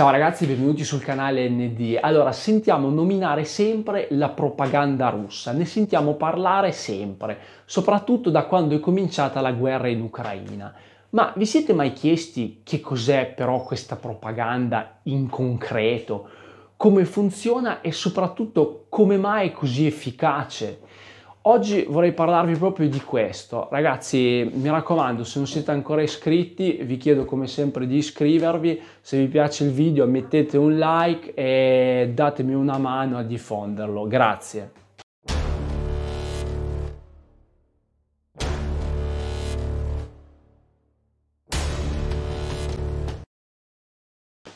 Ciao ragazzi, benvenuti sul canale ND. Allora, sentiamo nominare sempre la propaganda russa, ne sentiamo parlare sempre, soprattutto da quando è cominciata la guerra in Ucraina. Ma vi siete mai chiesti che cos'è però questa propaganda in concreto? Come funziona e soprattutto come mai è così efficace? Oggi vorrei parlarvi proprio di questo. Ragazzi, mi raccomando, se non siete ancora iscritti, vi chiedo come sempre di iscrivervi. Se vi piace il video, mettete un like e datemi una mano a diffonderlo. Grazie.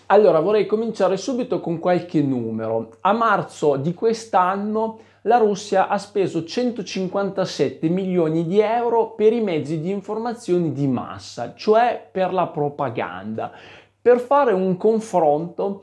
Allora vorrei cominciare subito con qualche numero. A marzo di quest'anno la Russia ha speso 157 milioni di euro per i mezzi di informazione di massa, cioè per la propaganda. Per fare un confronto,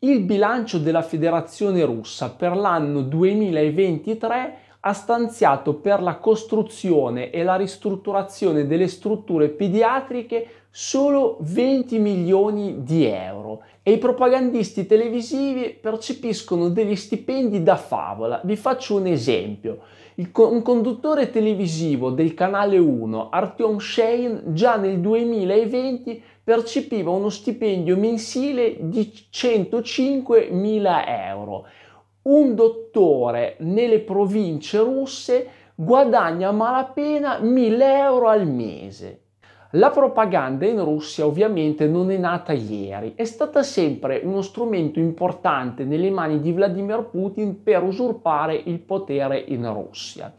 il bilancio della Federazione russa per l'anno 2023 ha stanziato per la costruzione e la ristrutturazione delle strutture pediatriche solo 20 milioni di euro e i propagandisti televisivi percepiscono degli stipendi da favola. Vi faccio un esempio. Co- un conduttore televisivo del canale 1, Artyom Shane, già nel 2020 percepiva uno stipendio mensile di 105.000 euro. Un dottore nelle province russe guadagna a malapena 1.000 euro al mese la propaganda in Russia ovviamente non è nata ieri, è stata sempre uno strumento importante nelle mani di Vladimir Putin per usurpare il potere in Russia.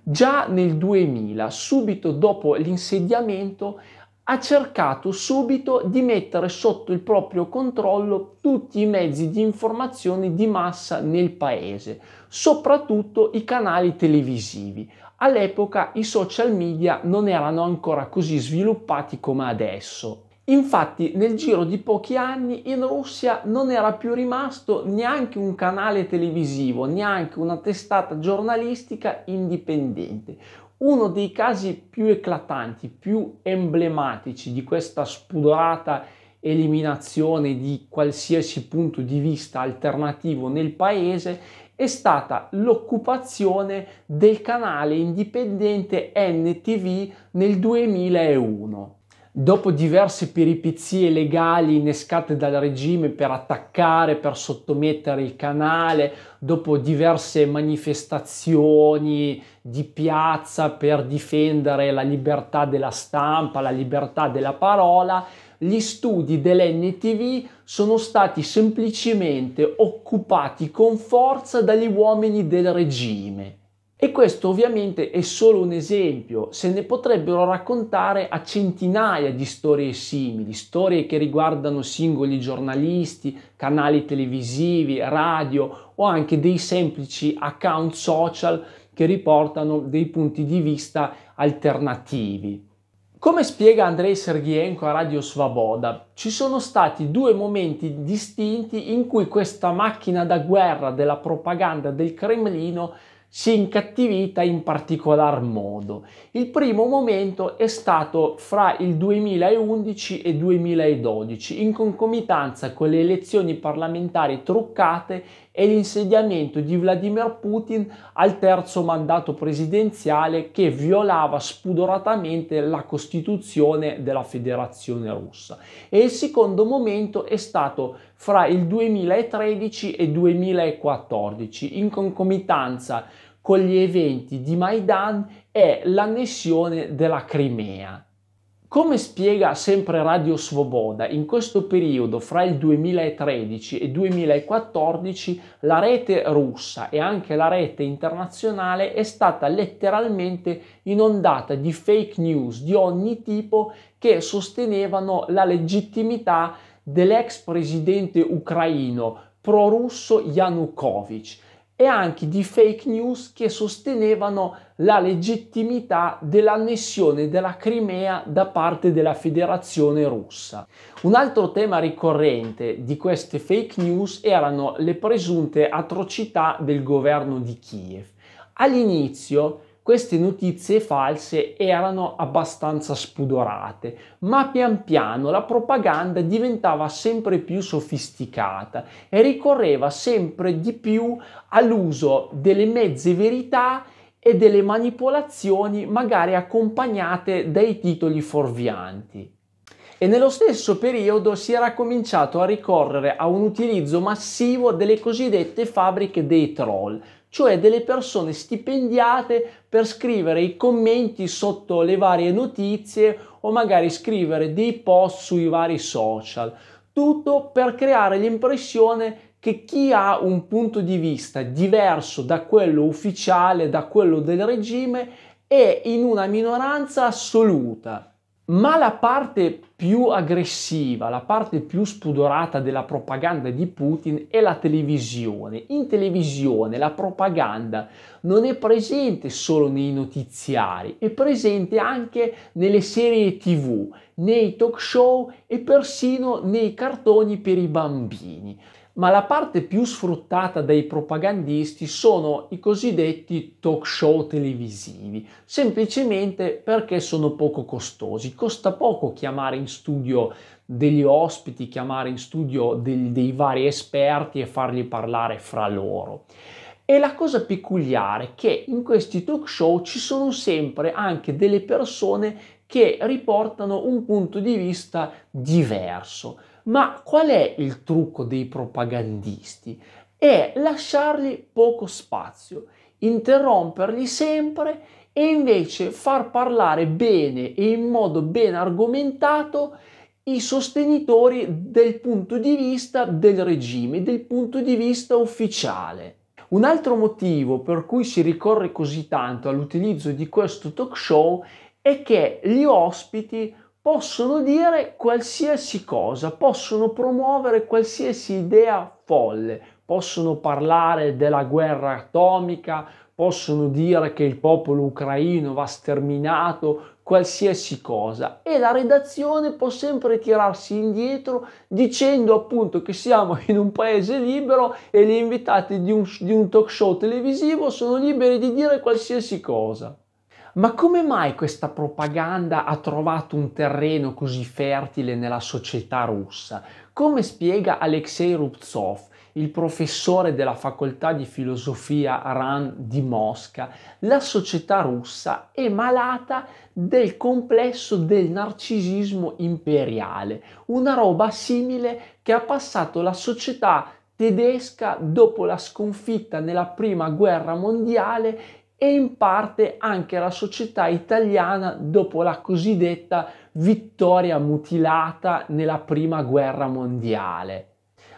Già nel 2000, subito dopo l'insediamento, ha cercato subito di mettere sotto il proprio controllo tutti i mezzi di informazione di massa nel paese, soprattutto i canali televisivi, All'epoca i social media non erano ancora così sviluppati come adesso. Infatti nel giro di pochi anni in Russia non era più rimasto neanche un canale televisivo, neanche una testata giornalistica indipendente. Uno dei casi più eclatanti, più emblematici di questa spudorata eliminazione di qualsiasi punto di vista alternativo nel paese è stata l'occupazione del canale indipendente NTV nel 2001. Dopo diverse peripezie legali innescate dal regime per attaccare, per sottomettere il canale, dopo diverse manifestazioni di piazza per difendere la libertà della stampa, la libertà della parola, gli studi dell'NTV sono stati semplicemente occupati con forza dagli uomini del regime. E questo ovviamente è solo un esempio, se ne potrebbero raccontare a centinaia di storie simili, storie che riguardano singoli giornalisti, canali televisivi, radio o anche dei semplici account social che riportano dei punti di vista alternativi. Come spiega Andrei Sergienko a Radio Svoboda, ci sono stati due momenti distinti in cui questa macchina da guerra della propaganda del Cremlino si è incattivita in particolar modo. Il primo momento è stato fra il 2011 e 2012, in concomitanza con le elezioni parlamentari truccate e l'insediamento di Vladimir Putin al terzo mandato presidenziale che violava spudoratamente la Costituzione della Federazione Russa. E il secondo momento è stato fra il 2013 e 2014, in concomitanza con gli eventi di Maidan e l'annessione della Crimea. Come spiega sempre Radio Svoboda, in questo periodo fra il 2013 e il 2014 la rete russa e anche la rete internazionale è stata letteralmente inondata di fake news di ogni tipo che sostenevano la legittimità dell'ex presidente ucraino prorusso Yanukovych e anche di fake news che sostenevano la legittimità dell'annessione della Crimea da parte della Federazione russa. Un altro tema ricorrente di queste fake news erano le presunte atrocità del governo di Kiev. All'inizio queste notizie false erano abbastanza spudorate, ma pian piano la propaganda diventava sempre più sofisticata e ricorreva sempre di più all'uso delle mezze verità e delle manipolazioni magari accompagnate dai titoli fuorvianti. E nello stesso periodo si era cominciato a ricorrere a un utilizzo massivo delle cosiddette fabbriche dei troll, cioè delle persone stipendiate per scrivere i commenti sotto le varie notizie o magari scrivere dei post sui vari social. Tutto per creare l'impressione che chi ha un punto di vista diverso da quello ufficiale, da quello del regime, è in una minoranza assoluta. Ma la parte più aggressiva, la parte più spudorata della propaganda di Putin è la televisione. In televisione la propaganda non è presente solo nei notiziari, è presente anche nelle serie tv, nei talk show e persino nei cartoni per i bambini ma la parte più sfruttata dai propagandisti sono i cosiddetti talk show televisivi, semplicemente perché sono poco costosi. Costa poco chiamare in studio degli ospiti, chiamare in studio dei, dei vari esperti e farli parlare fra loro. E la cosa peculiare è che in questi talk show ci sono sempre anche delle persone che riportano un punto di vista diverso. Ma qual è il trucco dei propagandisti? È lasciargli poco spazio, interromperli sempre e invece far parlare bene e in modo ben argomentato i sostenitori del punto di vista del regime, del punto di vista ufficiale. Un altro motivo per cui si ricorre così tanto all'utilizzo di questo talk show è che gli ospiti possono dire qualsiasi cosa, possono promuovere qualsiasi idea folle, possono parlare della guerra atomica, possono dire che il popolo ucraino va sterminato, qualsiasi cosa e la redazione può sempre tirarsi indietro dicendo appunto che siamo in un paese libero e gli invitati di un, di un talk show televisivo sono liberi di dire qualsiasi cosa. Ma come mai questa propaganda ha trovato un terreno così fertile nella società russa? Come spiega Alexei Ruptsov, il professore della facoltà di filosofia RAN di Mosca, la società russa è malata del complesso del narcisismo imperiale, una roba simile che ha passato la società tedesca dopo la sconfitta nella prima guerra mondiale e in parte anche la società italiana dopo la cosiddetta vittoria mutilata nella prima guerra mondiale.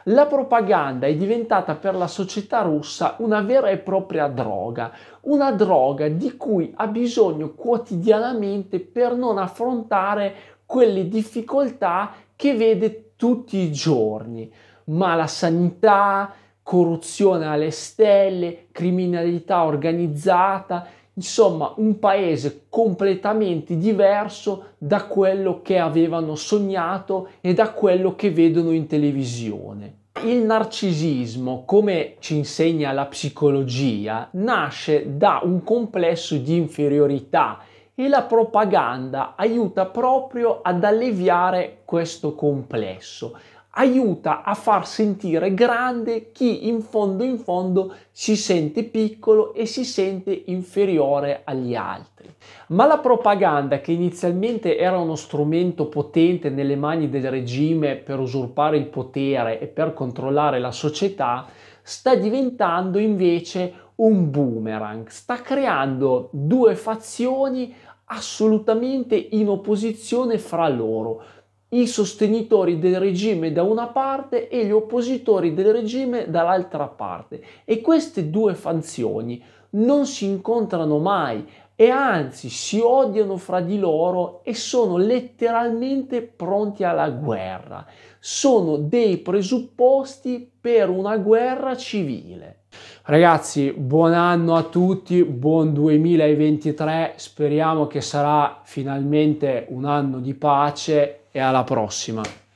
La propaganda è diventata per la società russa una vera e propria droga, una droga di cui ha bisogno quotidianamente per non affrontare quelle difficoltà che vede tutti i giorni, ma la sanità, corruzione alle stelle, criminalità organizzata, insomma un paese completamente diverso da quello che avevano sognato e da quello che vedono in televisione. Il narcisismo, come ci insegna la psicologia, nasce da un complesso di inferiorità e la propaganda aiuta proprio ad alleviare questo complesso, aiuta a far sentire grande chi in fondo in fondo si sente piccolo e si sente inferiore agli altri. Ma la propaganda, che inizialmente era uno strumento potente nelle mani del regime per usurpare il potere e per controllare la società, sta diventando invece un boomerang, sta creando due fazioni assolutamente in opposizione fra loro i sostenitori del regime da una parte e gli oppositori del regime dall'altra parte. E queste due fazioni non si incontrano mai, e anzi si odiano fra di loro e sono letteralmente pronti alla guerra. Sono dei presupposti per una guerra civile. Ragazzi, buon anno a tutti, buon 2023, speriamo che sarà finalmente un anno di pace e alla prossima.